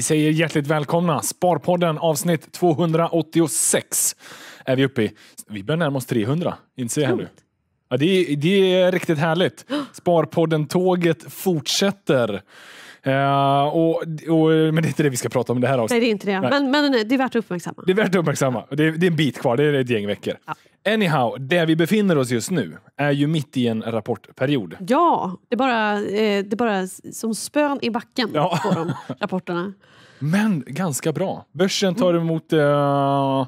Vi säger hjärtligt välkomna! Sparpodden avsnitt 286 är vi uppe i. Vi börjar närma oss 300, inser här nu. Ja, det, är, det är riktigt härligt. Sparpodden-tåget fortsätter. Uh, och, och, men det är inte det vi ska prata om det här också. Nej, det är inte det. Men, men, det är värt att uppmärksamma. Det är värt att uppmärksamma. Det är, det är en bit kvar, det är ett gäng veckor. Ja. Anyhow, där vi befinner oss just nu är ju mitt i en rapportperiod. Ja, det är bara, eh, det är bara som spön i backen ja. på de rapporterna. Men ganska bra. Börsen tar mm. emot uh,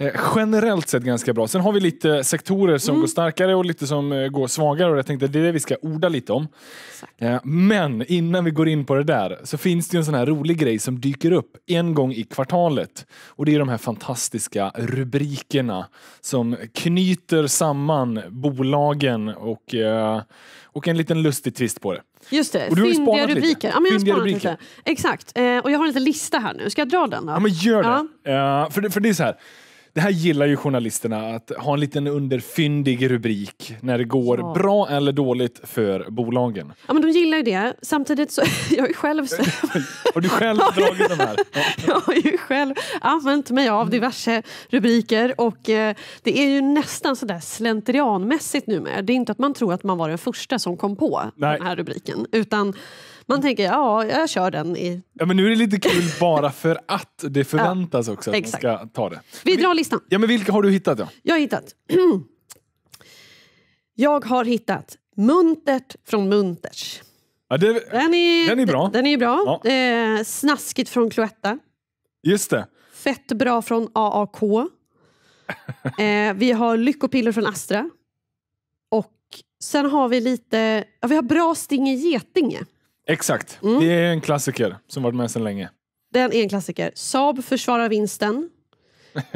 Eh, generellt sett ganska bra. Sen har vi lite sektorer som mm. går starkare och lite som eh, går svagare. Och jag tänkte Det är det vi ska orda lite om. Eh, men innan vi går in på det där så finns det en sån här rolig grej som dyker upp en gång i kvartalet. Och Det är de här fantastiska rubrikerna som knyter samman bolagen och, eh, och en liten lustig twist på det. Just det, fyndiga rubriker. Ja, men jag har rubriker. Lite. Exakt, och jag har en liten lista här nu. Ska jag dra den? Då? Ja, men gör det. Ja. för För det är så här det här gillar ju journalisterna, att ha en liten underfyndig rubrik när det går ja. bra eller dåligt för bolagen. Ja men de gillar ju det. Samtidigt så, jag har själv... har du själv dragit de här? Ja. jag har ju själv använt mig av diverse rubriker och eh, det är ju nästan sådär slentrianmässigt numera. Det är inte att man tror att man var den första som kom på Nej. den här rubriken utan man tänker, ja, jag kör den. I... Ja, men nu är det lite kul bara för att det förväntas ja, också att exakt. man ska ta det. Vi drar listan. Ja, men vilka har du hittat? Ja? Jag har hittat. jag har hittat Muntert från Munters. Ja, det, den, är, den är bra. Den, är bra. Ja. Eh, snaskigt från Cloetta. Just det. Fett bra från AAK. eh, vi har Lyckopiller från Astra. Och sen har vi lite... Ja, vi har Bra Sting i Getinge. Exakt, mm. det är en klassiker som varit med sedan länge. Den är en klassiker. Saab försvarar vinsten.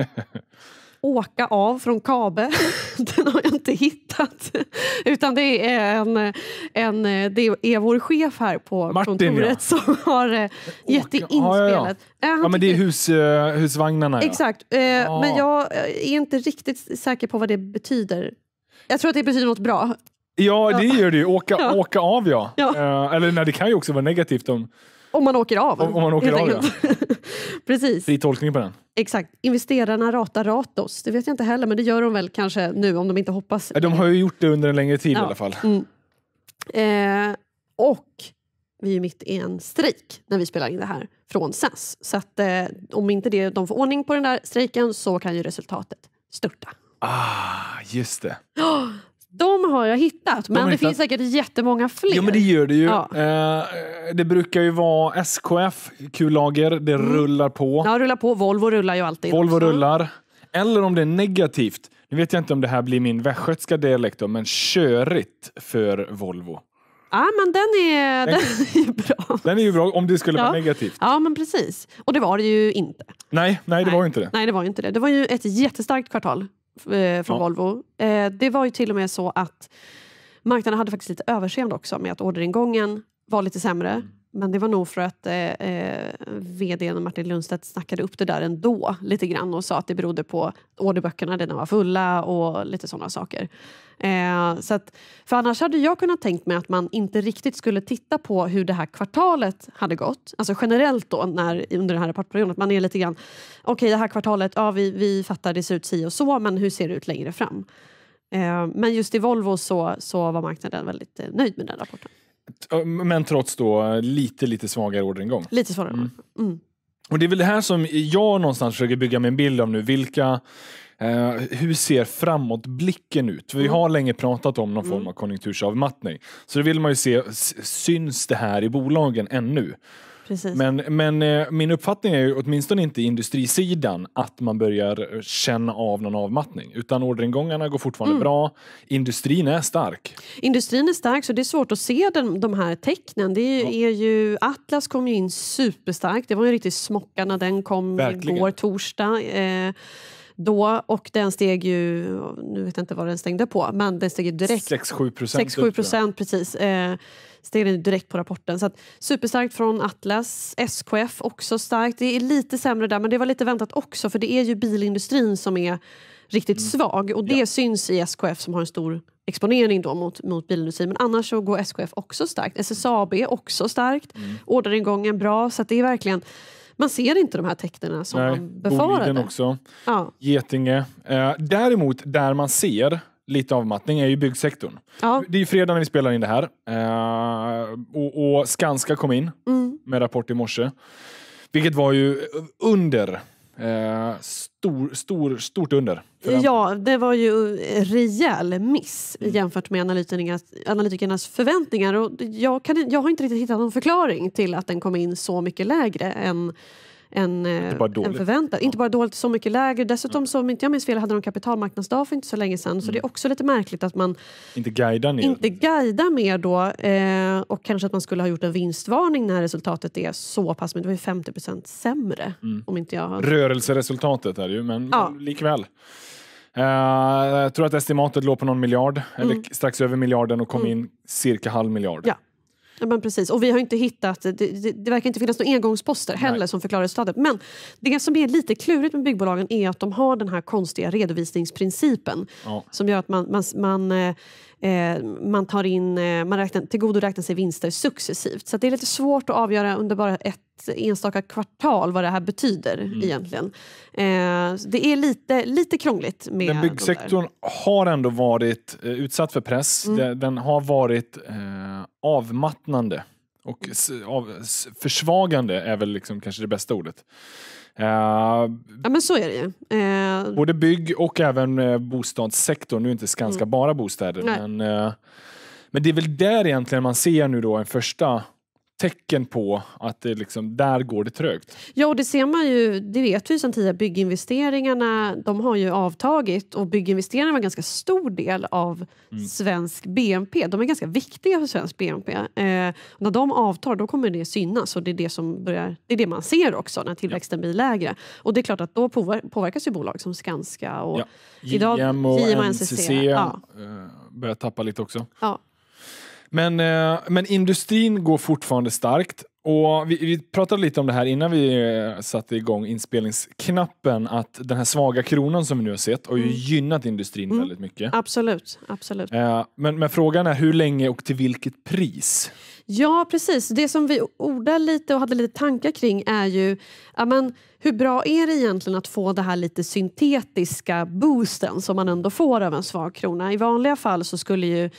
Åka av från Kabe. Den har jag inte hittat. Utan det är, en, en, det är vår chef här på Martin, kontoret ja. som har eh, gett in ja, spelet. Ja, ja. Eh, ja, men det är hus, eh, husvagnarna. Exakt, men jag är inte riktigt säker på vad det betyder. Jag tror att det betyder något bra. Ja, det gör det ju. Åka, ja. åka av ja. Uh, eller nej, det kan ju också vara negativt om om man åker av. Om, om man åker av, ja. Precis. Fri tolkning på den. Exakt. Investerarna ratar Ratos. Det vet jag inte heller, men det gör de väl kanske nu om de inte hoppas. De har ju gjort det under en längre tid ja. i alla fall. Mm. Eh, och vi är mitt i en strejk när vi spelar in det här från SAS. Så att, eh, om inte det, de får ordning på den där strejken så kan ju resultatet störta. Ah, just det. De har jag hittat, men det hittat... finns säkert jättemånga fler. Ja, men det gör det ju. Ja. Eh, det brukar ju vara SKF, kullager, det mm. rullar på. Ja, rullar på. Volvo rullar ju alltid. Volvo också. rullar. Eller om det är negativt, nu vet jag inte om det här blir min västgötska dialekt, men körigt för Volvo. Ja, men den är, den, den, är bra. Den är ju bra om det skulle ja. vara negativt. Ja, men precis. Och det var det ju inte. Nej, nej, det var ju inte det. Nej, det var inte det. Det var ju ett jättestarkt kvartal eh, från ja. Volvo. Eh, det var ju till och med så att marknaden hade faktiskt lite överseende också med att orderingången var lite sämre. Mm. Men det var nog för att eh, eh vd Martin Lundstedt snackade upp det där ändå lite grann och sa att det berodde på orderböckerna redan var fulla och lite sådana saker. Eh, så att, för annars hade jag kunnat tänkt mig att man inte riktigt skulle titta på hur det här kvartalet hade gått. Alltså generellt då när, under den här rapportperioden. Att man är lite grann, okej okay, det här kvartalet, ja vi, vi fattar det ser ut si och så men hur ser det ut längre fram? Eh, men just i Volvo så, så var marknaden väldigt eh, nöjd med den rapporten. Men trots då lite, lite svagare orderingång. Lite svagare. Mm. Mm. Och det är väl det här som jag någonstans försöker bygga min bild av nu. Vilka, eh, hur ser framåtblicken ut? För vi mm. har länge pratat om någon form mm. av konjunktursavmattning. Så då vill man ju se, syns det här i bolagen ännu? Precis. Men, men eh, min uppfattning är ju åtminstone inte industrisidan att man börjar känna av någon avmattning utan orderingångarna går fortfarande mm. bra. Industrin är stark. Industrin är stark så det är svårt att se den, de här tecknen. Det är, ja. är ju, Atlas kom ju in superstarkt. Det var en riktig smocka när den kom Verkligen. igår torsdag. Eh, då och den steg ju, nu vet jag inte vad den stängde på, men den steg direkt. 6-7 procent. 6-7 procent precis. Eh, stegar in direkt på rapporten. Så att, superstarkt från Atlas. SKF också starkt. Det är lite sämre där, men det var lite väntat också för det är ju bilindustrin som är riktigt mm. svag och det ja. syns i SKF som har en stor exponering då mot, mot bilindustrin. Men annars så går SKF också starkt. Mm. SSAB också starkt. Mm. Orderingången bra. Så det är verkligen man ser inte de här tecknen som Nej, man befarade. Boliden också. Ja. Getinge. Eh, däremot, där man ser lite avmattning är ju byggsektorn. Ja. Det är fredag när vi spelar in det här. Uh, och, och, Skanska kom in mm. med rapport i morse. Vilket var ju under. Uh, stor, stor, stort under. Ja, det var ju rejäl miss mm. jämfört med analytikernas, analytikernas förväntningar. Och jag, kan, jag har inte riktigt hittat någon förklaring till att den kom in så mycket lägre än en, eh, en förväntan. Ja. Inte bara dåligt, så mycket lägre. Dessutom, om inte jag minns fel, hade de kapitalmarknadsdag för inte så länge sedan. Så mm. det är också lite märkligt att man inte guidar ner, inte guidar mer då. Eh, och kanske att man skulle ha gjort en vinstvarning när resultatet är så pass mycket. Det var ju 50 procent sämre. Mm. Om inte jag har... Rörelseresultatet är det ju, men, ja. likväl. Uh, jag tror att estimatet låg på någon miljard, mm. eller strax över miljarden och kom mm. in cirka halv miljard. Ja. Ja, men precis. Och vi har inte hittat, det, det, det verkar inte finnas några engångsposter heller Nej. som förklarar resultatet. Men det som är lite klurigt med byggbolagen är att de har den här konstiga redovisningsprincipen ja. som gör att man, man, man, eh, eh man tar in, eh, man räknar, tillgodoräknar sig vinster successivt. Så det är lite svårt att avgöra under bara ett enstaka kvartal vad det här betyder mm. egentligen. Eh, det är lite, lite krångligt. Med Men byggsektorn har ändå varit eh, utsatt för press. Mm. Den, den, har varit eh, avmattnande och av, försvagande är väl liksom kanske det bästa ordet. Uh, ja men så är det ju. Uh, både bygg och även uh, bostadssektorn. Nu är inte Skanska mm. bara bostäder. Nej. Men, men det är väl där egentligen man ser nu då en första tecken på att det liksom, där går det trögt. Ja, och det ser man ju, det vet vi sedan tidigare, bygginvesteringarna de har ju avtagit och bygginvesteringarna var en ganska stor del av mm. svensk BNP. De är ganska viktiga för svensk BNP. Eh, när de avtar då kommer det synas och det är det, som börjar, det, är det man ser också när tillväxten ja. blir lägre. Och det är klart att då påverkas ju bolag som Skanska och ja. JM och idag, JM och NCC, NCC ja. Eh, börjar tappa lite också. Ja. Men, eh, men industrin går fortfarande starkt. Och vi, vi, pratade lite om det här innan vi eh, satte igång inspelningsknappen, att den här svaga kronan som vi nu har sett har ju mm. gynnat industrin mm. väldigt mycket. Absolut. absolut. Eh, men, men frågan är hur länge och till vilket pris? Ja, precis. Det som vi ordade lite och hade lite tankar kring är ju amen, hur bra är det egentligen att få det här lite syntetiska boosten som man ändå får av en svag krona? I vanliga fall så skulle ju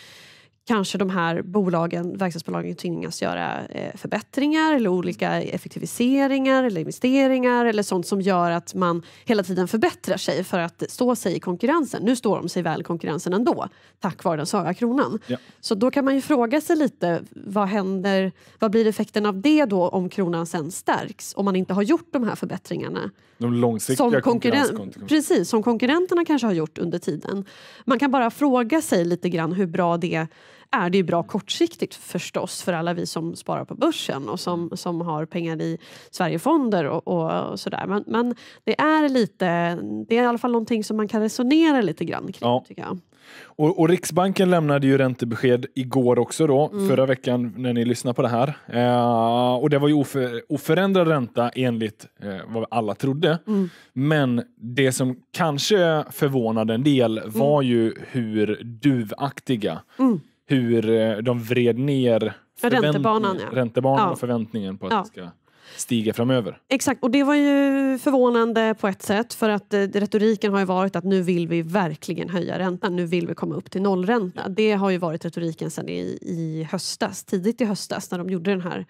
kanske de här bolagen, verkstadsbolagen tvingas göra eh, förbättringar eller olika effektiviseringar eller investeringar eller sånt som gör att man hela tiden förbättrar sig för att stå sig i konkurrensen. Nu står de sig väl i konkurrensen ändå tack vare den svaga kronan. Ja. Så då kan man ju fråga sig lite vad händer, vad blir effekten av det då om kronan sen stärks om man inte har gjort de här förbättringarna? De långsiktiga som konkurren Precis, som konkurrenterna kanske har gjort under tiden. Man kan bara fråga sig lite grann hur bra det är det ju bra kortsiktigt förstås för alla vi som sparar på börsen och som, som har pengar i Sverigefonder och, och, och sådär. Men, men, det är lite, det är i alla fall någonting som man kan resonera lite grann kring. Ja. Tycker jag. Och, och, Riksbanken lämnade ju räntebesked igår också då, mm. förra veckan när ni lyssnade på det här. Eh, och det var ju oför, oförändrad ränta enligt eh, vad alla trodde. Mm. Men det som kanske förvånade en del var mm. ju hur duvaktiga mm hur eh, de vred ner räntebanan, ja. räntebanan ja. och förväntningen på att ja. det ska stiga framöver. Exakt, och det var ju förvånande på ett sätt för att eh, retoriken har ju varit att nu vill vi verkligen höja räntan, nu vill vi komma upp till nollränta. Det har ju varit retoriken sedan i, i höstas, tidigt i höstas när de gjorde den här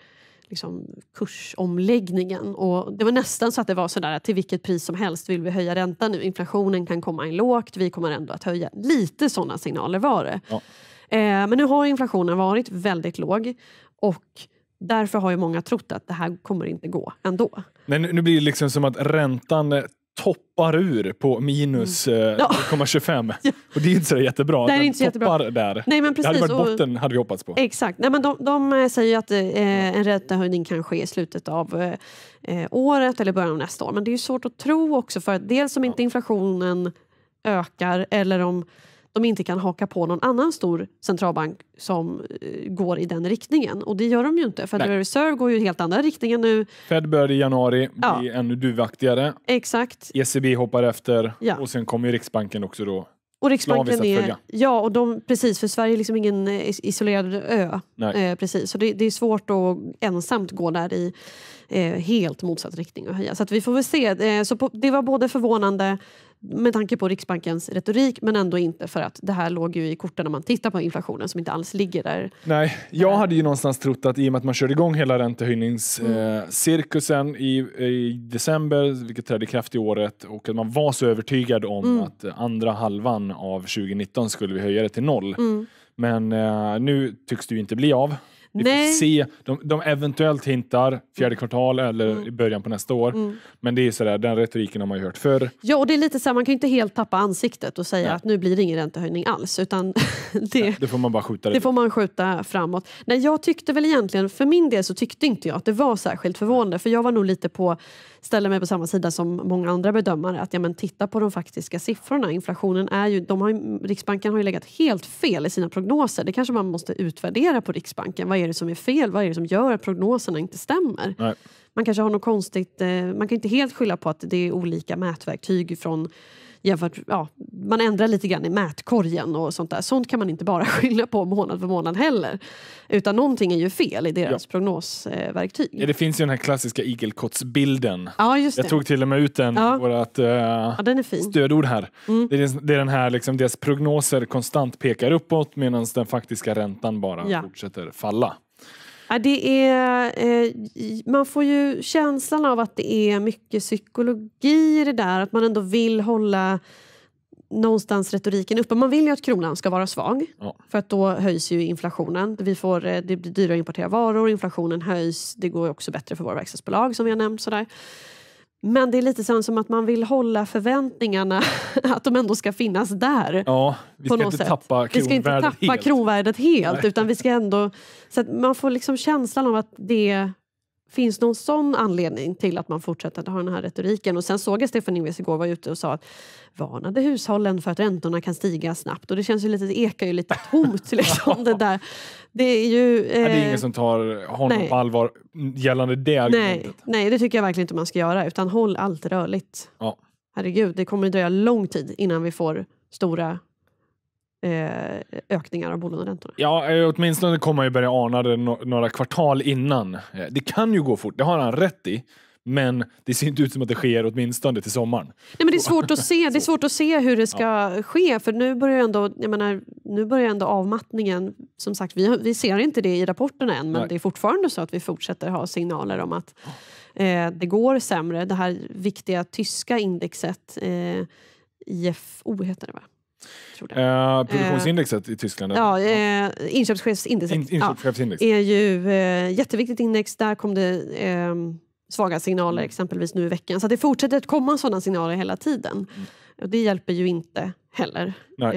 liksom, kursomläggningen. Och det var nästan så att det var sådär att till vilket pris som helst vill vi höja räntan nu. Inflationen kan komma in lågt, vi kommer ändå att höja. Lite sådana signaler var det. Ja. Eh, men nu har inflationen varit väldigt låg och därför har ju många trott att det här kommer inte gå ändå. Men nu blir det liksom som att räntan eh, toppar ur på minus mm. Eh, ja. 0,25. Och det är inte så jättebra. Det är inte så jättebra. Där. Nej, men precis. Det hade varit botten och, hade vi hoppats på. Exakt. Nej, men de, de säger att eh, en räntehöjning kan ske i slutet av eh, året eller början av nästa år. Men det är svårt att tro också för att dels om inte inflationen ökar eller om de inte kan haka på någon annan stor centralbank som eh, går i den riktningen. Och det gör de ju inte. Federal Nej. Reserve går ju i helt andra riktningen nu. Fed började i januari, ja. blir ännu duvaktigare. Exakt. ECB hoppar efter ja. och sen kommer Riksbanken också då. Och Riksbanken är, ja, och de, precis, för Sverige är liksom ingen eh, isolerad ö. Eh, precis. Så det, det, är svårt att ensamt gå där i eh, helt motsatt riktning och höja. Så vi får väl se. Eh, så på, det var både förvånande med tanke på Riksbankens retorik men ändå inte för att det här låg ju i korten när man tittar på inflationen som inte alls ligger där. Nej, jag eh. hade ju någonstans trott att i och med att man körde igång hela räntehöjningscirkusen mm. eh, i, i, december, vilket trädde i kraft i året och att man var så övertygad om mm. att andra halvan av 2019 skulle vi höja det till noll. Mm. Men eh, nu tycks det ju inte bli av. Vi Nej. får se. De, de eventuellt hintar fjärde kvartal eller mm. i början på nästa år. Mm. Men det är sådär, den retoriken har man ju hört förr. Ja, och det är lite så här, man kan ju inte helt tappa ansiktet och säga Nej. att nu blir det ingen räntehöjning alls. Utan det, Nej, det får man bara skjuta. Det, det får man skjuta framåt. Nej, jag tyckte väl egentligen, för min del så tyckte inte jag att det var särskilt förvånande. För jag var nog lite på ställer mig på samma sida som många andra bedömare. Att ja, men titta på de faktiska siffrorna. Inflationen är ju, de har Riksbanken har ju legat helt fel i sina prognoser. Det kanske man måste utvärdera på Riksbanken. Vad är det som är fel? Vad är det som gör att prognoserna inte stämmer? Nej. Man kanske har något konstigt. Eh, man kan inte helt skylla på att det är olika mätverktyg från jämfört, ja, man ändrar lite grann i mätkorgen och sånt där. Sånt kan man inte bara skylla på månad för månad heller. Utan någonting är ju fel i deras ja. prognosverktyg. Ja, det finns ju den här klassiska igelkottsbilden. Ja, just det. Jag tog till och med ut den ja. vårt uh, eh, ja, stödord här. Mm. Det, är, det är den här, liksom, deras prognoser konstant pekar uppåt medan den faktiska räntan bara fortsätter falla det är, eh, man får ju känslan av att det är mycket psykologi i det där, att man ändå vill hålla någonstans retoriken uppe. Man vill ju att kronan ska vara svag ja. för att då höjs ju inflationen. Vi får, eh, det blir dyrare att importera varor, inflationen höjs, det går också bättre för våra verkstadsbolag som vi har nämnt. Sådär. Men det är lite som att man vill hålla förväntningarna att de ändå ska finnas där. Ja, vi ska, inte tappa, vi ska inte tappa helt. kronvärdet helt. utan vi ska ändå... Så man får liksom känslan av att det Finns någon sån anledning till att man fortsätter att ha den här retoriken? Och sen såg jag Stefan Ingves igår var ute och sa att varnade hushållen för att räntorna kan stiga snabbt och det känns ju lite, det ekar ju lite tomt liksom det där. Det är ju... Eh, det är ingen eh, som tar honom nej. på allvar gällande det argumentet. Nej, nej, det tycker jag verkligen inte man ska göra utan håll allt rörligt. Ja. Herregud, det kommer dröja lång tid innan vi får stora Eh, ökningar av bolåneräntorna. Ja, eh, åtminstone kommer man ju börja ana det några kvartal innan. Eh, det kan ju gå fort, det har han rätt i. Men det ser inte ut som att det sker åtminstone till sommaren. Nej, men det, är svårt att se, det är svårt att se hur det ska ja. ske för nu börjar ändå, jag menar, nu börjar ändå avmattningen. Som sagt, vi, vi ser inte det i rapporterna än men Nej. det är fortfarande så att vi fortsätter ha signaler om att eh, det går sämre. Det här viktiga tyska indexet eh, IFO heter det va? Eh, eh, produktionsindexet eh, i Tyskland? Ja, eh, inköpschefsindexet. In, Ja, är ju eh, jätteviktigt index. Där kom det ehm, svaga signaler mm. exempelvis nu i veckan. Så det fortsätter att komma sådana signaler hela tiden. Mm. Och det hjälper ju inte heller eh,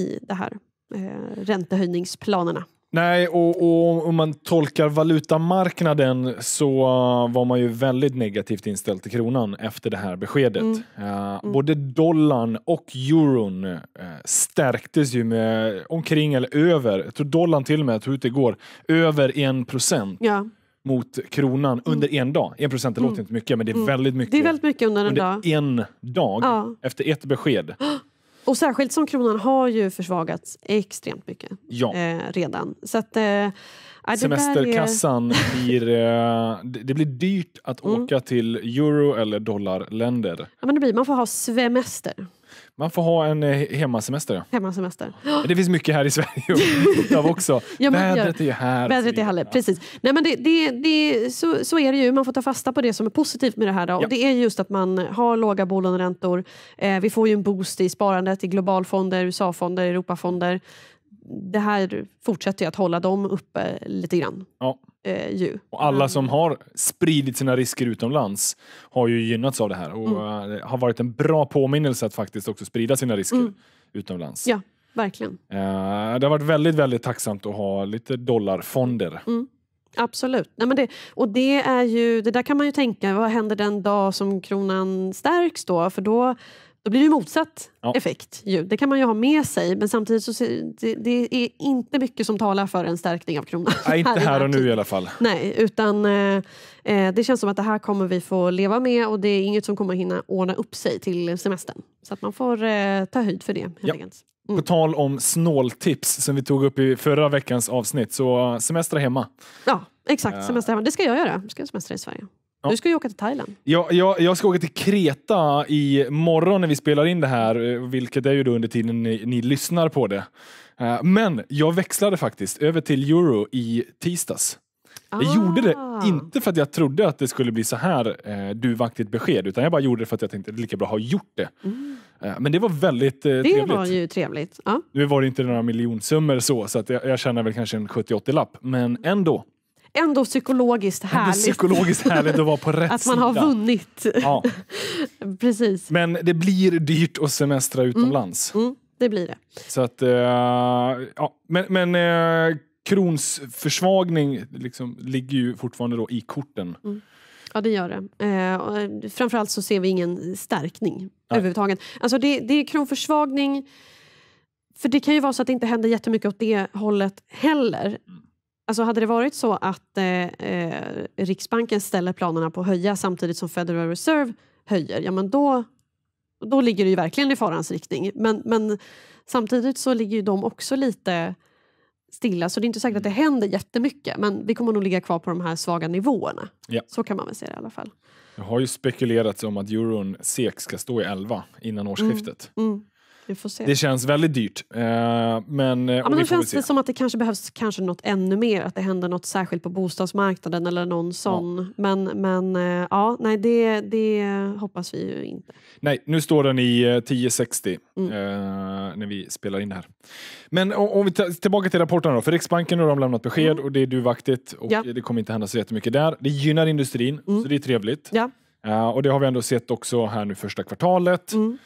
i det här eh, räntehöjningsplanerna. Nej, och, och, om man tolkar valutamarknaden så uh, var man ju väldigt negativt inställd till kronan efter det här beskedet. Mm. Uh, mm. Både dollarn och euron uh, stärktes ju med omkring eller över, jag tror dollarn till och med, jag tror det går, över 1% ja. mot kronan mm. under en dag. 1% det låter mm. inte mycket men det är väldigt mycket. Det är väldigt mycket under en under dag. en dag ja. efter ett besked. Och särskilt som kronan har ju försvagats extremt mycket ja. eh, redan. Så att, eh, Semesterkassan är... blir... Eh, det blir dyrt att mm. åka till euro eller dollarländer. Ja, men det blir, man får ha semester. Man får ha en eh, hemmasemester. Hemmasemester. Det finns mycket här i Sverige av också. ja, vädret är här. Vädret är här, precis. Nej, men det, det, det, så, så är det ju, man får ta fasta på det som är positivt med det här. Då. Ja. Och det är just att man har låga bolåneräntor. Eh, vi får ju en boost i sparandet i globalfonder, USA-fonder, Europafonder. Det här fortsätter ju att hålla dem uppe lite grann. Ja. Eh, ju. Och alla mm. som har spridit sina risker utomlands har ju gynnats av det här och mm. Eh, har varit en bra påminnelse att faktiskt också sprida sina risker mm. utomlands. Ja, verkligen. Eh, det har varit väldigt, väldigt tacksamt att ha lite dollarfonder. Mm. Absolut. Nej, men det, och det, är ju, det där kan man ju tänka, vad händer den dag som kronan stärks då? För då då blir det motsatt ja. effekt. Ju. Det kan man ju ha med sig, men samtidigt så det, det är inte mycket som talar för en stärkning av kronan. Nej, inte här, här och nu i alla fall. Nej, utan eh, eh, det känns som att det här kommer vi få leva med och det är inget som kommer hinna ordna upp sig till semestern. Så att man får eh, ta höjd för det. ja. Mm. På tal om snåltips som vi tog upp i förra veckans avsnitt, så eh, semestra hemma. Ja, exakt. Eh. Semestra hemma. Det ska jag göra. Jag ska semestra i Sverige. Ja. Du ska ju åka till Thailand. Ja, jag, jag ska åka till Kreta i morgon när vi spelar in det här, eh, vilket är ju då under tiden ni, ni lyssnar på det. Eh, men jag växlade faktiskt över till euro i tisdags. Jag ah. gjorde det inte för att jag trodde att det skulle bli så här eh, duvaktigt besked, utan jag bara gjorde det för att jag tänkte att det lika bra ha gjort det. Mm. Eh, men det var väldigt eh, det trevligt. Det var ju trevligt. Ja. Nu var det inte några miljonsummor så, så att jag, jag tjänar väl kanske en 70-80-lapp, men ändå ändå psykologiskt härligt. Ändå psykologiskt härligt att vara på rätt sida. Att man har vunnit. Ja. Precis. Men det blir dyrt att semestra mm. utomlands. Mm. Mm. det blir det. Så att, uh, ja. Men, men uh, eh, krons försvagning liksom, ligger ju fortfarande då i korten. Mm. Ja, det gör det. Eh, eh framförallt så ser vi ingen stärkning Nej. överhuvudtaget. Alltså det, det är kronförsvagning. För det kan ju vara så att det inte händer jättemycket åt det hållet heller. Mm. Alltså hade det varit så att eh, eh, Riksbanken ställer planerna på att höja samtidigt som Federal Reserve höjer, ja men då, då ligger det ju verkligen i farans riktning. Men, men samtidigt så ligger ju de också lite stilla så det är inte säkert att det mm. händer jättemycket men vi kommer nog ligga kvar på de här svaga nivåerna. Ja. Så kan man väl säga det i alla fall. Det har ju spekulerats om att euron SEK ska stå i 11 innan mm, årsskiftet. Mm, mm. Vi får se. Det känns väldigt dyrt. Uh, men, eh, ja, men det känns det som att det kanske behövs kanske något ännu mer, att det händer något särskilt på bostadsmarknaden eller någon sån. Ja. Men, men uh, ja, nej, det, det hoppas vi ju inte. Nej, nu står den i 1060 mm. uh, när vi spelar in det här. Men om vi tar tillbaka till rapporten då, för Riksbanken har de lämnat besked mm. och det är duvaktigt och ja. det kommer inte hända så jättemycket där. Det gynnar industrin, mm. så det är trevligt. Ja. och det har vi ändå sett också här nu första kvartalet. Mm.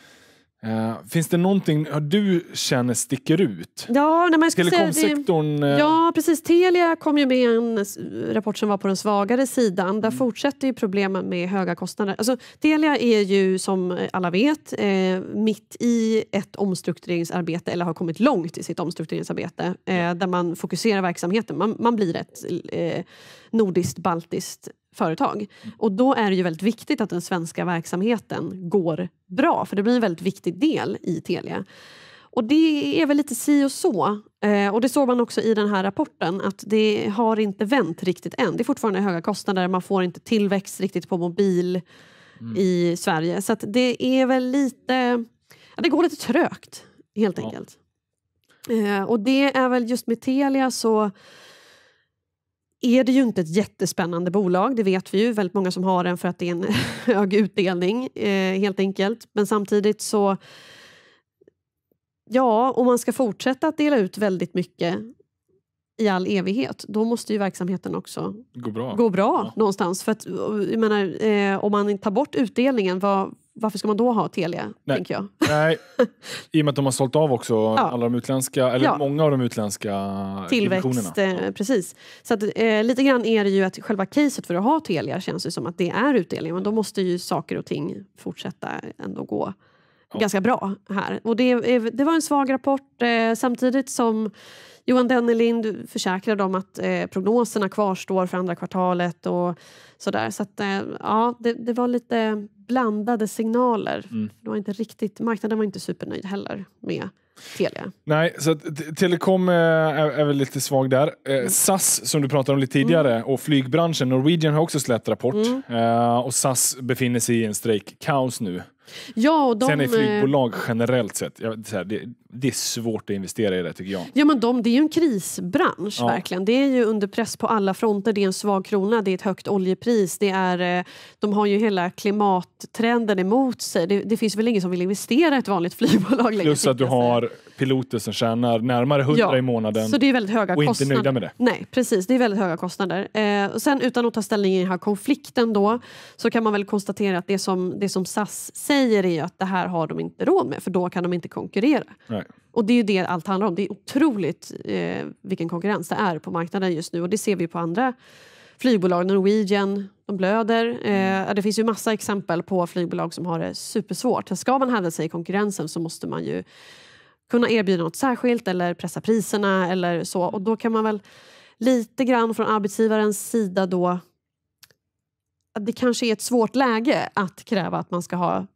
Uh, finns det någonting du känner sticker ut? Ja, nej, men Telekomsektorn? Det, eh, ja, precis. Telia kom ju med en rapport som var på den svagare sidan. Där mm. fortsätter ju problemen med höga kostnader. Alltså, Telia är ju som alla vet eh, mitt i ett omstruktureringsarbete eller har kommit långt i sitt omstruktureringsarbete eh, där man fokuserar verksamheten. Man, man blir ett eh, nordiskt, baltiskt företag. Mm. Och då är det ju väldigt viktigt att den svenska verksamheten går bra, för det blir en väldigt viktig del i Telia. Och det är väl lite si och så. Eh, och det såg man också i den här rapporten, att det har inte vänt riktigt än. Det är fortfarande höga kostnader, man får inte tillväxt riktigt på mobil mm. i Sverige. Så det är väl lite... Ja, det går lite trögt, helt enkelt. Ja. Eh, och det är väl just med Telia så är det ju inte ett jättespännande bolag, det vet vi ju. Väldigt många som har den för att det är en hög utdelning eh, helt enkelt. Men samtidigt så, ja, om man ska fortsätta att dela ut väldigt mycket i all evighet, då måste ju verksamheten också gå bra, gå bra ja. någonstans. För att, eh, jag menar, eh, om man tar bort utdelningen, vad, varför ska man då ha Telia? Nej. tänker jag. Nej, i och med att de har sålt av också ja. alla de utländska, eller ja. många av de utländska Tillväxt, eh, precis. Så att, eh, lite grann är det ju att själva caset för att ha Telia känns ju som att det är utdelning. Men då måste ju saker och ting fortsätta ändå gå ja. ganska bra här. Och det, det var en svag rapport eh, samtidigt som Johan Dennelind försäkrade om att eh, prognoserna kvarstår för andra kvartalet och sådär. Så att, eh, ja, det, det, var lite blandade signaler. Mm. Det var inte riktigt, marknaden var inte supernöjd heller med Telia. Nej, så telekom eh, är, är, väl lite svag där. Eh, mm. SAS som du pratade om lite tidigare mm. och flygbranschen, Norwegian har också släppt rapport mm. eh, och SAS befinner sig i en strejkkaos nu. Ja, och de, Sen är flygbolag eh, generellt sett, här, det, det, är svårt att investera i det tycker jag. Ja men de, det är ju en krisbransch ja. verkligen. Det är ju under press på alla fronter. Det är en svag krona, det är ett högt oljepris, det är, eh, de har ju hela klimattrenden emot sig. Det, det finns väl ingen som vill investera i ett vanligt flygbolag längre. Plus att du har piloter som tjänar närmare 100 ja, i månaden så det är väldigt höga och kostnader. inte nöjda med det. Nej, precis. Det är väldigt höga kostnader. Eh, och sen utan att ta ställning i den här konflikten då så kan man väl konstatera att det som, det som SAS säger är att det här har de inte råd med för då kan de inte konkurrera. Nej. Och det är ju det allt handlar om. Det är otroligt eh, vilken konkurrens det är på marknaden just nu och det ser vi på andra flygbolag, Norwegian, de blöder. Eh, mm. det finns ju massa exempel på flygbolag som har det supersvårt. Ska man hävda sig i konkurrensen så måste man ju kunna erbjuda något särskilt eller pressa priserna eller så. Och då kan man väl lite grann från arbetsgivarens sida då det kanske är ett svårt läge att kräva att man ska ha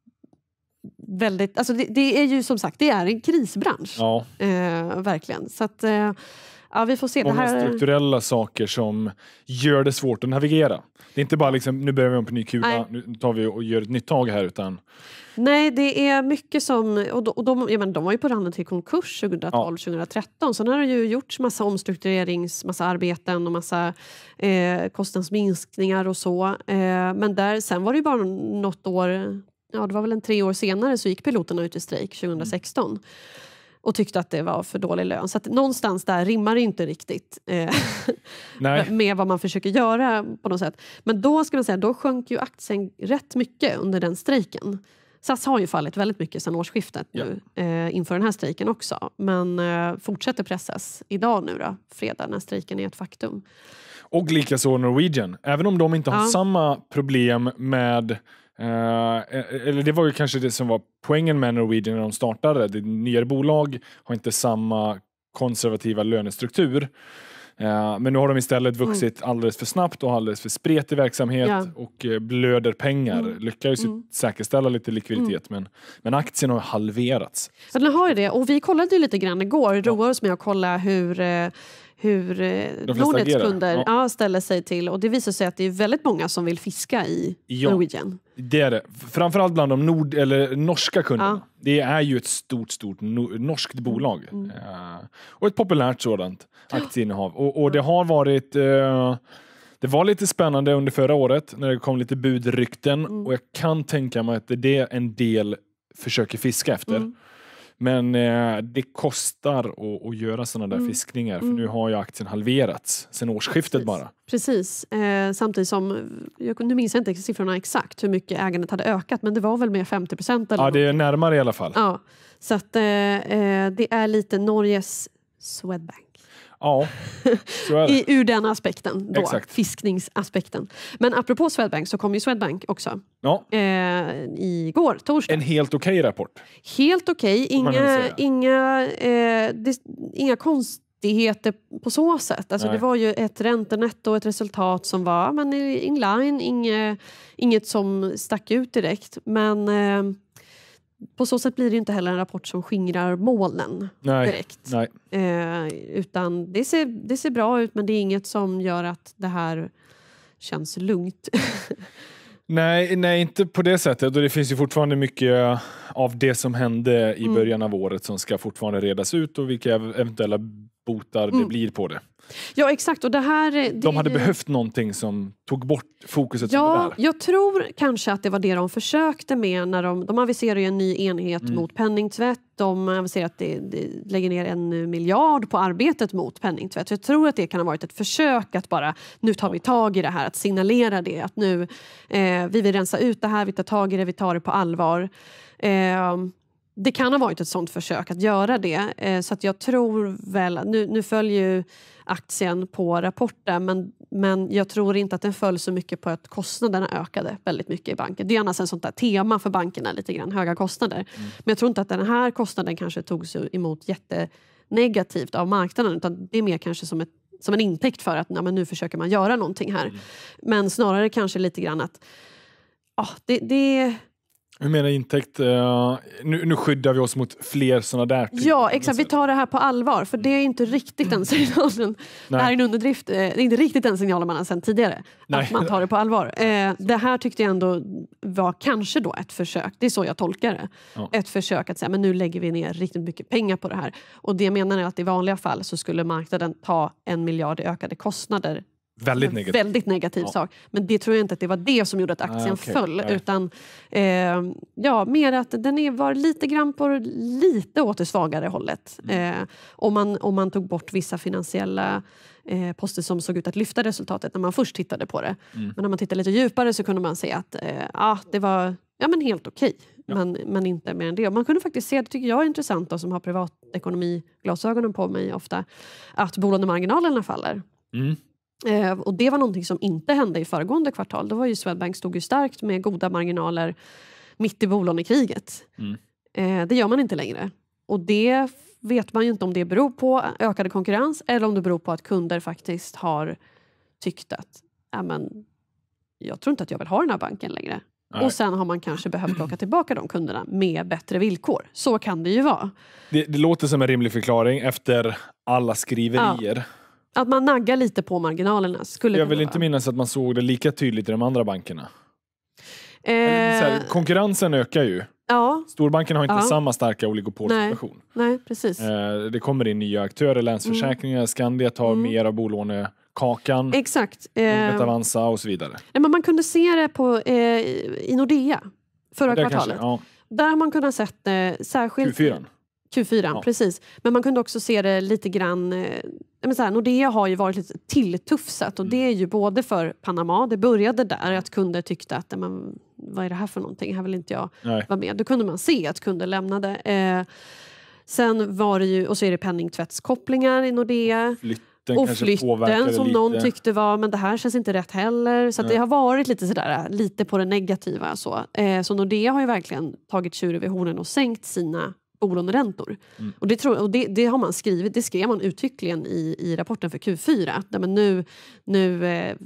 väldigt... Alltså det, det är ju som sagt det är en krisbransch. Ja. Eh, verkligen. Så att, eh, Ja, vi får se. Många här... strukturella saker som gör det svårt att navigera. Det är inte bara liksom, nu börjar vi om på ny kula, Nej. nu tar vi och gör ett nytt tag här utan... Nej, det är mycket som... Och de, och de, jag menar, de var ju på randen till konkurs 2012-2013. Ja. Sen har det ju gjorts massa omstrukturerings, massa arbeten och massa eh, kostnadsminskningar och så. Eh, men där, sen var det ju bara något år, ja det var väl en tre år senare så gick piloterna ut i strejk 2016. Mm och tyckte att det var för dålig lön. Så någonstans där rimmar det inte riktigt eh, med vad man försöker göra på något sätt. Men då ska man säga, då sjönk ju aktien rätt mycket under den strejken. SAS har ju fallit väldigt mycket sedan årsskiftet ja. nu eh, inför den här strejken också. Men eh, fortsätter pressas idag nu då, fredag när strejken är ett faktum. Och likaså Norwegian, även om de inte ja. har samma problem med Eh, e-, eller det var ju kanske det som var poängen med Norwegian när de startade. Det nyare bolag har inte samma konservativa lönestruktur. Eh, men nu har de istället mm. vuxit alldeles för snabbt och alldeles för spretig verksamhet ja. och eh, blöder pengar. Mm. Lyckades mm. säkerställa lite likviditet mm. men, men aktien har halverats. Ja, den har ju det och vi kollade ju lite grann igår, roade oss med att kolla hur hur eh, Nordnets kunder ja. ställer sig till. Och det visar sig att det är väldigt många som vill fiska i ja, Norwegian. Det är det. Framförallt bland de nord, eller norska kunderna. Det är ju ett stort, stort norskt mm. bolag. Mm. Eh, och ett populärt sådant aktieinnehav. Och, och det har varit uh, det var lite spännande under förra året när det kom lite budrykten mm. och jag kan tänka mig att det är det en del försöker fiska efter. Mm. Men eh, det kostar att, att göra sådana där mm. fiskningar för mm. nu har ju aktien halverats sen årsskiftet Precis. bara. Precis, eh, samtidigt som, jag, nu minns jag inte siffrorna exakt hur mycket ägandet hade ökat men det var väl med 50 procent? Ja, det är närmare i alla fall. Ja, så att eh, eh det är lite Norges Swedbank. Ja, så är det. I, ur den aspekten, då, Exakt. fiskningsaspekten. Men apropå Swedbank så kom ju Swedbank också. Ja. Eh, igår, torsdag. En helt okej okay rapport. Helt okej, okay. inga, inga, eh, inga konstigheter på så sätt. Alltså, det var ju ett räntenetto och ett resultat som var men line. inge, inget som stack ut direkt. Men... Eh, på så sätt blir det inte heller en rapport som skingrar molnen nej, direkt. Nej. Eh, utan det ser, det ser bra ut men det är inget som gör att det här känns lugnt. nej, nej, inte på det sättet. det finns ju fortfarande mycket av det som hände i mm. början av året som ska fortfarande redas ut och vilka eventuella botar mm. det blir på det. Ja exakt. Och det här, eh, det... De hade behövt någonting som tog bort fokuset Ja, jag tror kanske att det var det de försökte med när de, de aviserar en ny enhet mm. mot penningtvätt. De aviserar att de, de, lägger ner en miljard på arbetet mot penningtvätt. Så jag tror att det kan ha varit ett försök att bara nu tar vi tag i det här, att signalera det. Att nu eh, vi vill rensa ut det här, vi tar tag i det, vi tar det på allvar. Eh, det kan ha varit ett sånt försök att göra det. Eh, så att jag tror väl... Nu, nu följer ju aktien på rapporten men, men jag tror inte att den föll så mycket på att kostnaderna ökade väldigt mycket i banken. Det är annars ett sånt där tema för bankerna, lite grann, höga kostnader. Mm. Men jag tror inte att den här kostnaden kanske togs emot jättenegativt av marknaden utan det är mer kanske som, ett, som en intäkt för att ja, men nu försöker man göra någonting här. Mm. Men snarare kanske lite grann att ja, det, det hur menar intäkt? Uh, nu, nu skyddar vi oss mot fler sådana där. Ja, exakt. Vi tar det här på allvar för det är inte riktigt den mm. signalen. Det här är en underdrift. Eh, det är inte riktigt den signalen man har sänt tidigare. Nej. Att man tar det på allvar. Uh, det här tyckte jag ändå var kanske då ett försök. Det är så jag tolkar det. Ja. Ett försök att säga men nu lägger vi ner riktigt mycket pengar på det här. Och det menar jag att i vanliga fall så skulle marknaden ta en miljard i ökade kostnader Väldigt negativ. Väldigt negativ ja. sak. Men det tror jag inte att det var det som gjorde att aktien ah, okay. föll. Nej. Utan eh, ja, mer att den är, var lite grann på lite åt det svagare hållet. Mm. Eh, om, man, om man tog bort vissa finansiella eh, poster som såg ut att lyfta resultatet när man först tittade på det. Mm. Men när man tittade lite djupare så kunde man se att eh, ah, det var ja, men helt okej. Ja. Men, men inte mer än det. man kunde faktiskt se, det tycker jag är intressant, då, som har privatekonomi-glasögonen på mig ofta, att bolånemarginalerna faller. Mm. Eh, och det var någonting som inte hände i föregående kvartal. Då var ju Swedbank stod ju starkt med goda marginaler mitt i bolånekriget. Mm. Eh, det gör man inte längre. Och det vet man ju inte om det beror på ökad konkurrens eller om det beror på att kunder faktiskt har tyckt att men, jag tror inte att jag vill ha den här banken längre. Nej. Och sen har man kanske behövt plocka tillbaka de kunderna med bättre villkor. Så kan det ju vara. Det, det låter som en rimlig förklaring efter alla skriverier. Ja. Att man naggar lite på marginalerna. Skulle jag vill inte minnas att man såg det lika tydligt i de andra bankerna. Eh, här, konkurrensen ökar ju. Ja. Storbanken har inte ja. samma starka oligopolsituation. Nej. Nej, Eh, det kommer in nya aktörer, Länsförsäkringar, mm. Skandia tar mm. mer av bolåne Kakan, Exakt. Eh, Avanza och så vidare. Nej, men man kunde se det på, eh, i Nordea förra kvartalet. Kanske, ja. Där har man kunnat se det eh, särskilt. Q4. Q4, ja. precis. Men man kunde också se det lite grann... Eh, men så här, Nordea har ju varit lite tilltufsat och mm. det är ju både för Panama, det började där att kunder tyckte att men, vad är det här för någonting, här vill inte jag vara med. Då kunde man se att kunder lämnade. Eh, sen var det ju, och så är det penningtvättskopplingar i Nordea. Flytten och flytten som lite. någon tyckte var, men det här känns inte rätt heller. Så ja. det har varit lite sådär, lite på det negativa. Så, eh, så Nordea har ju verkligen tagit tjuren vid hornen och sänkt sina bolåneräntor. Mm. Och, det, tror, och det, det, har man skrivit, det skrev man uttryckligen i, i rapporten för Q4. Där man nu, nu, eh,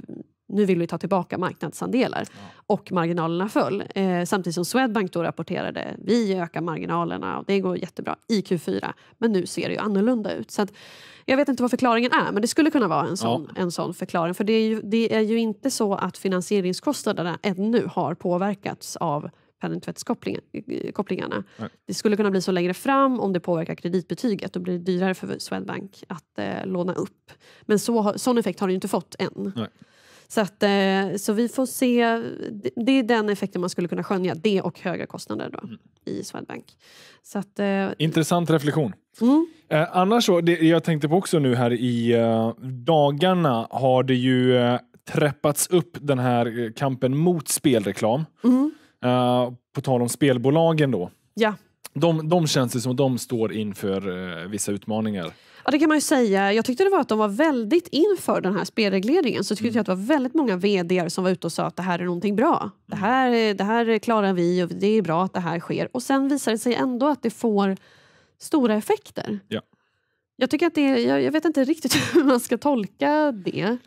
nu vill vi ta tillbaka marknadsandelar. Ja. Och marginalerna föll. Eh, samtidigt som Swedbank då rapporterade vi ökar marginalerna och det går jättebra i Q4. Men nu ser det ju annorlunda ut. Så att, jag vet inte vad förklaringen är men det skulle kunna vara en sån, ja. en sån förklaring. För det är, ju, det är ju inte så att finansieringskostnaderna ännu har påverkats av penningtvättskopplingarna. Eh, det skulle kunna bli så längre fram om det påverkar kreditbetyget. Då blir det dyrare för Swedbank att eh, låna upp. Men så, sån effekt har det inte fått än. Nej. Så, att, eh, så vi får se. Det, är den effekten man skulle kunna skönja. Det och höga kostnader då, mm. i Swedbank. Så att, eh, Intressant reflektion. Mm. Eh, annars så, det, jag tänkte på också nu här i eh, dagarna har det ju eh, träppats upp den här eh, kampen mot spelreklam. Mm. Eh, på tal om spelbolagen då. Ja. De, de känns det som att de står inför uh, vissa utmaningar. Ja, det kan man ju säga. Jag tyckte det var att de var väldigt inför den här spelregleringen. Så tyckte mm. jag att det var väldigt många vd som var ute och sa att det här är någonting bra. Det mm. här, eh, det här klarar vi och det är bra att det här sker. Och sen visar det sig ändå att det får stora effekter. Ja. Jag, tycker att det, är, jag, jag, vet inte riktigt hur man ska tolka det.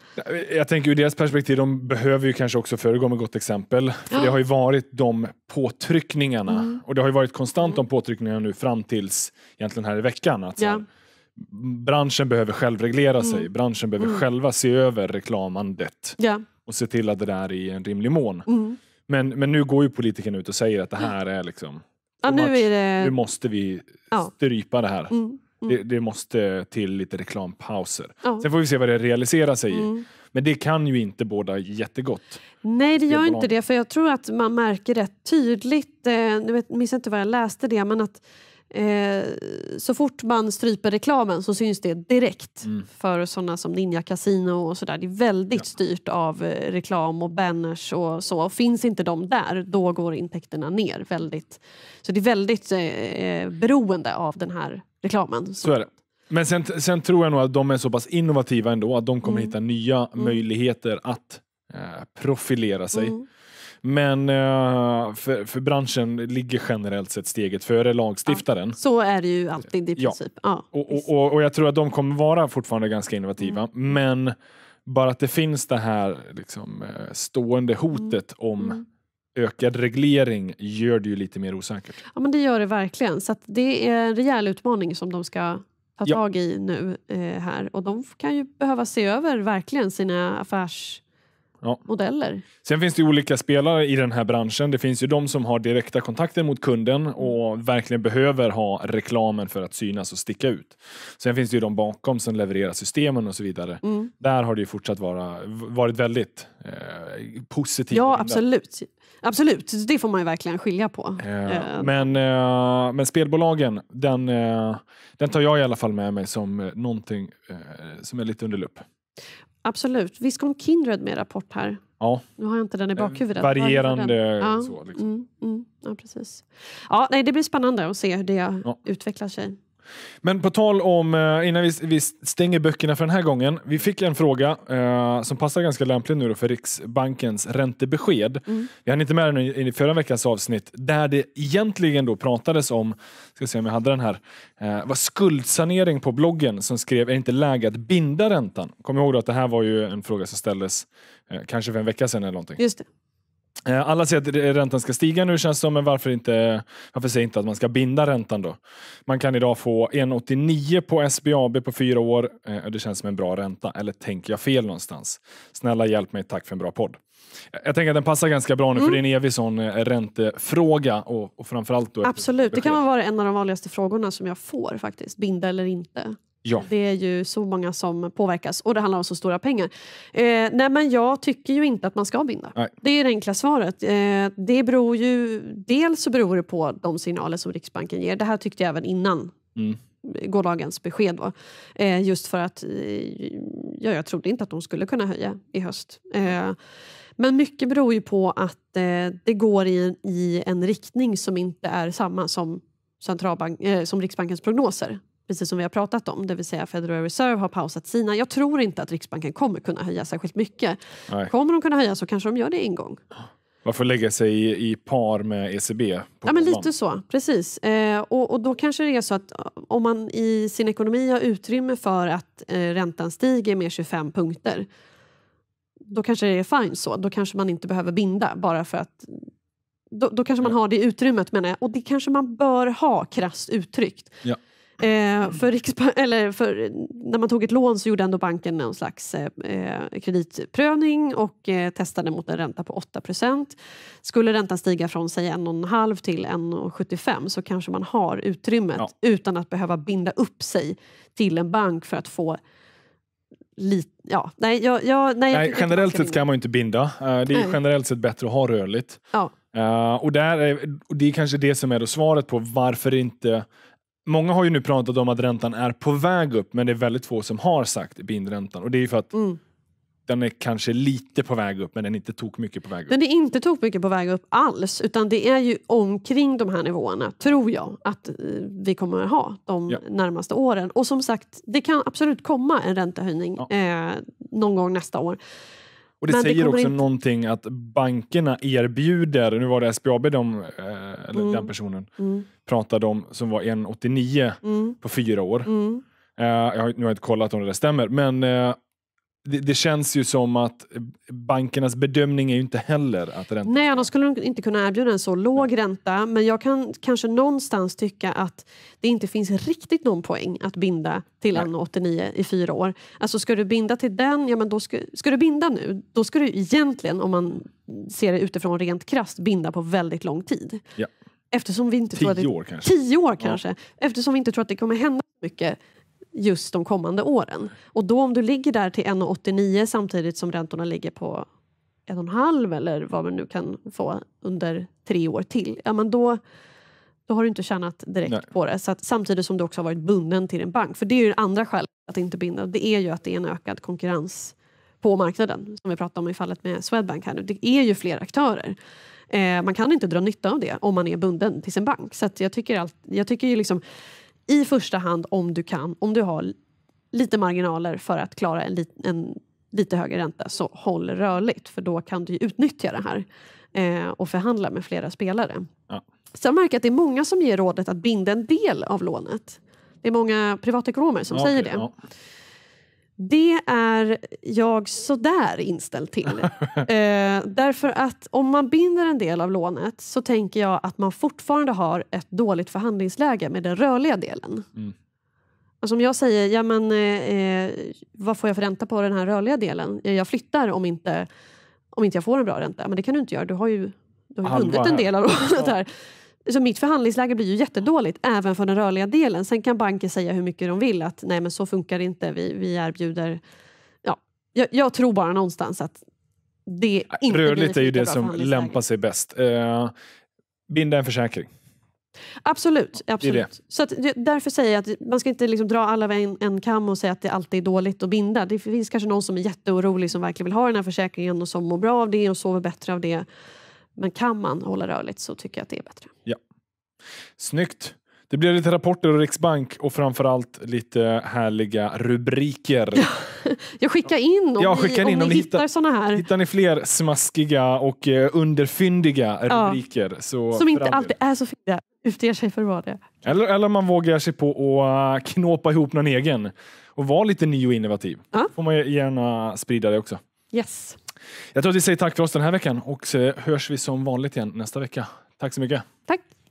Jag tänker ur deras perspektiv, de behöver ju kanske också föregå med gott exempel. För ja. Det har ju varit de påtryckningarna mm. och det har ju varit konstant de påtryckningarna nu fram tills egentligen här i veckan. Att ja. Branschen behöver självreglera mm. sig, branschen behöver mm. själva se över reklamandet ja. och se till att det där är i en rimlig mån. Mm. Men, men nu går ju politikerna ut och säger att det här är liksom... Ja, nu, är det... nu måste vi strypa det här. Mm. Mm. Det, det, måste till lite reklampauser. Ja. Sen får vi se vad det realiserar sig mm. i. Men det kan ju inte båda jättegott. Nej, det gör inte det. För jag tror att man märker rätt tydligt, eh, jag minns inte vad jag läste det, men att eh, så fort man stryper reklamen så syns det direkt mm. för sådana som Ninja Casino och sådär. Det är väldigt ja. styrt av eh, reklam och banners och så. Och finns inte de där, då går intäkterna ner väldigt. Så det är väldigt eh, eh beroende av den här reklamen. Så är det. Men sen, sen tror jag nog att de är så pass innovativa ändå att de kommer mm. hitta nya mm. möjligheter att eh, profilera sig. Mm. Men eh, för, för, branschen ligger generellt sett steget före lagstiftaren. Ja. Så är det ju alltid i princip. Ja. ja. Och, och, och, och, jag tror att de kommer vara fortfarande ganska innovativa. Mm. Men bara att det finns det här liksom, eh, stående hotet mm. om mm ökad reglering gör det ju lite mer osäkert. Ja, men det gör det verkligen. Så det är en rejäl utmaning som de ska ta ja. tag i nu eh, här och de kan ju behöva se över verkligen sina affärs ja. modeller. Sen finns det olika spelare i den här branschen. Det finns ju de som har direkta kontakter mot kunden och verkligen behöver ha reklamen för att synas och sticka ut. Sen finns det ju de bakom som levererar systemen och så vidare. Mm. Där har det ju fortsatt vara, varit väldigt eh, positivt. Ja, absolut. Absolut, det får man ju verkligen skilja på. Eh, eh. men, eh, men spelbolagen, den, eh, den tar jag i alla fall med mig som eh, någonting som är lite under lupp. Absolut. Visst kom Kindred med rapport här? Ja. Nu har jag inte den i eh, bakhuvudet. Varierande ja. så. Liksom. Mm, mm. ja, precis. Ja, nej, det blir spännande att se hur det ja. utvecklar sig. Men på tal om, eh, innan vi, vi stänger böckerna för den här gången. Vi fick en fråga eh, som passar ganska lämpligt nu för Riksbankens räntebesked. Mm. Jag hann inte med den i förra veckans avsnitt där det egentligen då pratades om, ska se om jag hade den här, eh, var skuldsanering på bloggen som skrev är det inte läge att binda räntan? Kom ihåg att det här var ju en fråga som ställdes eh, kanske för en vecka sedan eller någonting. Just det. Eh, alla säger att räntan ska stiga nu känns det som, men varför, inte, varför säger inte att man ska binda räntan då? Man kan idag få 1,89 på SBAB på fyra år. Eh, det känns som en bra ränta, eller tänker jag fel någonstans? Snälla hjälp mig, tack för en bra podd. Eh, jag tänker att den passar ganska bra nu mm. för det är en mm. evig sån räntefråga och, och framförallt då Absolut, det kan vara en av de vanligaste frågorna som jag får faktiskt, binda eller inte. Ja. Det är ju så många som påverkas och det handlar om så stora pengar. Eh, nej men jag tycker ju inte att man ska binda. Nej. Det är det enkla svaret. Eh, det beror ju, dels så beror det på de signaler som Riksbanken ger. Det här tyckte jag även innan mm. gårdagens besked. Var. Eh, just för att eh, ja, jag trodde inte att de skulle kunna höja i höst. Eh, men mycket beror ju på att eh, det går i, i en riktning som inte är samma som, centralbank, som Riksbankens prognoser precis som vi har pratat om, det vill säga Federal Reserve har pausat sina. Jag tror inte att Riksbanken kommer kunna höja särskilt mycket. Nej. Kommer de kunna höja så kanske de gör det en gång. Varför lägga sig i, i par med ECB? ja, men lite så, precis. Eh, och, och, då kanske det är så att eh, om man i sin ekonomi har utrymme för att eh, räntan stiger med 25 punkter då kanske det är fine så. Då kanske man inte behöver binda bara för att då, då kanske man har det utrymmet menar jag. Och det kanske man bör ha krasst uttryckt. Ja. Eh, för, eller för när man tog ett lån så gjorde ändå banken någon slags eh, eh kreditprövning och eh, testade mot en ränta på 8 Skulle räntan stiga från säg 1,5 till 1,75 så kanske man har utrymmet ja. utan att behöva binda upp sig till en bank för att få Lite, ja. nej, jag, jag, nej, nej, generellt sett ska man ju inte binda. Eh, det är nej. generellt sett bättre att ha rörligt. Ja. Uh, och, där är, Det är kanske det som är då svaret på varför inte Många har ju nu pratat om att räntan är på väg upp, men det är väldigt få som har sagt bindräntan. Och det är för att mm. den är kanske lite på väg upp, men den inte tok mycket på väg upp. Den är inte tok mycket på väg upp alls, utan det är ju omkring de här nivåerna, tror jag, att eh, vi kommer ha de ja. närmaste åren. Och som sagt, det kan absolut komma en räntehöjning ja. eh, någon gång nästa år. Och det men säger det också inte... någonting att bankerna erbjuder, nu var det SBAB de, eh, eller mm. den personen mm. pratade om, som var 1,89 mm. på fyra år. Mm. Eh, jag, nu har jag inte kollat om det där stämmer, men eh, det, det, känns ju som att bankernas bedömning är ju inte heller att räntan... Nej, de skulle inte kunna erbjuda en så låg Nej. ränta. Men jag kan kanske någonstans tycka att det inte finns riktigt någon poäng att binda till 1,89 i fyra år. Alltså ska du binda till den, ja men då ska, ska du binda nu, då ska du egentligen om man ser det utifrån rent krast binda på väldigt lång tid. Ja. Eftersom vi inte tio tror att det, år kanske. Tio år kanske. Ja. Eftersom vi inte tror att det kommer hända mycket just de kommande åren. Och då om du ligger där till 1,89 samtidigt som räntorna ligger på 1,5 eller vad man nu kan få under tre år till, ja men då, då har du inte tjänat direkt Nej. på det. Så att, samtidigt som du också har varit bunden till en bank. För det är ju det andra skälet att inte binda. Det är ju att det är en ökad konkurrens på marknaden, som vi pratade om i fallet med Swedbank. här nu. Det är ju fler aktörer. Eh, man kan inte dra nytta av det om man är bunden till sin bank. Så jag tycker, allt, jag tycker ju liksom i första hand om du kan, om du har lite marginaler för att klara en, en lite högre ränta, så håll rörligt för då kan du utnyttja det här eh, och förhandla med flera spelare. Ja. Sen märker jag att det är många som ger rådet att binda en del av lånet. Det är många privatekonomer som ja, säger det. Ja. Det är jag sådär inställd till. eh, därför att om man binder en del av lånet så tänker jag att man fortfarande har ett dåligt förhandlingsläge med den rörliga delen. Mm. Alltså om jag säger, ja men eh, eh vad får jag för ränta på den här rörliga delen? Eh, jag flyttar om inte, om inte jag får en bra ränta. Men det kan du inte göra, du har ju, du har ju bundit en del av lånet här så mitt förhandlingsläge blir ju jättedåligt även för den rörliga delen. Sen kan banker säga hur mycket de vill att nej men så funkar det inte, vi, vi erbjuder... Ja, jag, jag tror bara någonstans att det inte Rörligt är ju det som lämpar sig bäst. Uh, binda en försäkring. Absolut. absolut. Det det. Så att, därför säger jag att man ska inte liksom dra alla över en, en kam och säga att det alltid är dåligt att binda. Det finns kanske någon som är jätteorolig som verkligen vill ha den här försäkringen och som mår bra av det och sover bättre av det. Men kan man hålla rörligt så tycker jag att det är bättre. Ja. Snyggt! Det blir lite rapporter och Riksbank och framförallt lite härliga rubriker. jag skickar in om, jag ni, in, om, om ni hittar, hittar såna här. Hittar ni fler smaskiga och eh, underfyndiga ja. rubriker. Så Som inte alltid är så fyndiga. Utger sig för vad det Eller, eller man vågar sig på att eh, knåpa ihop någon egen. Och vara lite ny och innovativ. Ja. får man gärna sprida det också. Yes. Jag tror att vi säger tack för oss den här veckan och så hörs vi som vanligt igen nästa vecka. Tack så mycket. Tack.